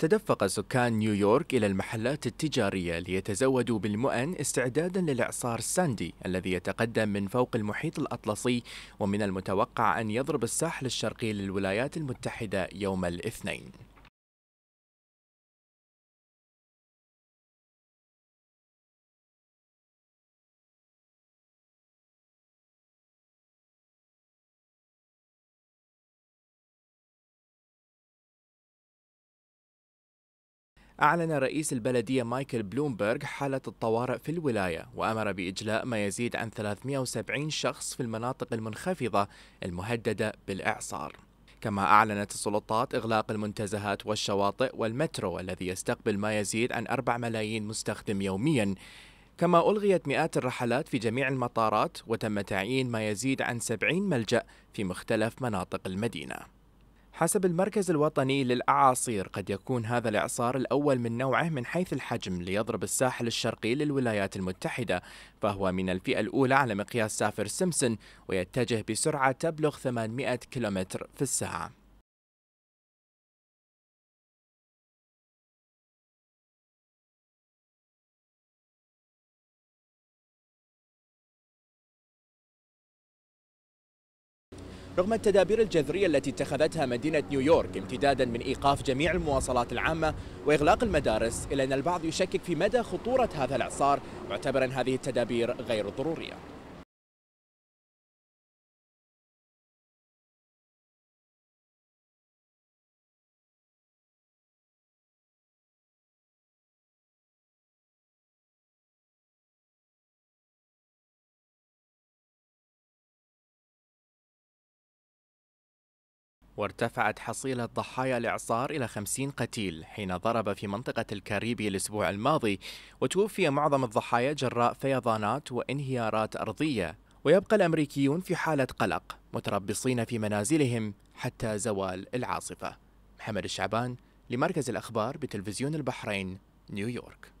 تدفق سكان نيويورك إلى المحلات التجارية ليتزودوا بالمؤن استعدادا للإعصار ساندي الذي يتقدم من فوق المحيط الأطلسي ومن المتوقع أن يضرب الساحل الشرقي للولايات المتحدة يوم الاثنين أعلن رئيس البلدية مايكل بلومبرغ حالة الطوارئ في الولاية وأمر بإجلاء ما يزيد عن 370 شخص في المناطق المنخفضة المهددة بالإعصار كما أعلنت السلطات إغلاق المنتزهات والشواطئ والمترو الذي يستقبل ما يزيد عن 4 ملايين مستخدم يومياً كما ألغيت مئات الرحلات في جميع المطارات وتم تعيين ما يزيد عن 70 ملجأ في مختلف مناطق المدينة حسب المركز الوطني للأعاصير قد يكون هذا الإعصار الأول من نوعه من حيث الحجم ليضرب الساحل الشرقي للولايات المتحدة فهو من الفئة الأولى على مقياس سافر سيمسون ويتجه بسرعة تبلغ 800 كيلومتر في الساعة رغم التدابير الجذرية التي اتخذتها مدينة نيويورك امتدادا من إيقاف جميع المواصلات العامة وإغلاق المدارس إلا أن البعض يشكك في مدى خطورة هذا الإعصار معتبرا هذه التدابير غير ضرورية وارتفعت حصيلة ضحايا الإعصار إلى 50 قتيل حين ضرب في منطقة الكاريبي الأسبوع الماضي وتوفي معظم الضحايا جراء فيضانات وانهيارات أرضية ويبقى الأمريكيون في حالة قلق متربصين في منازلهم حتى زوال العاصفة محمد الشعبان لمركز الأخبار بتلفزيون البحرين نيويورك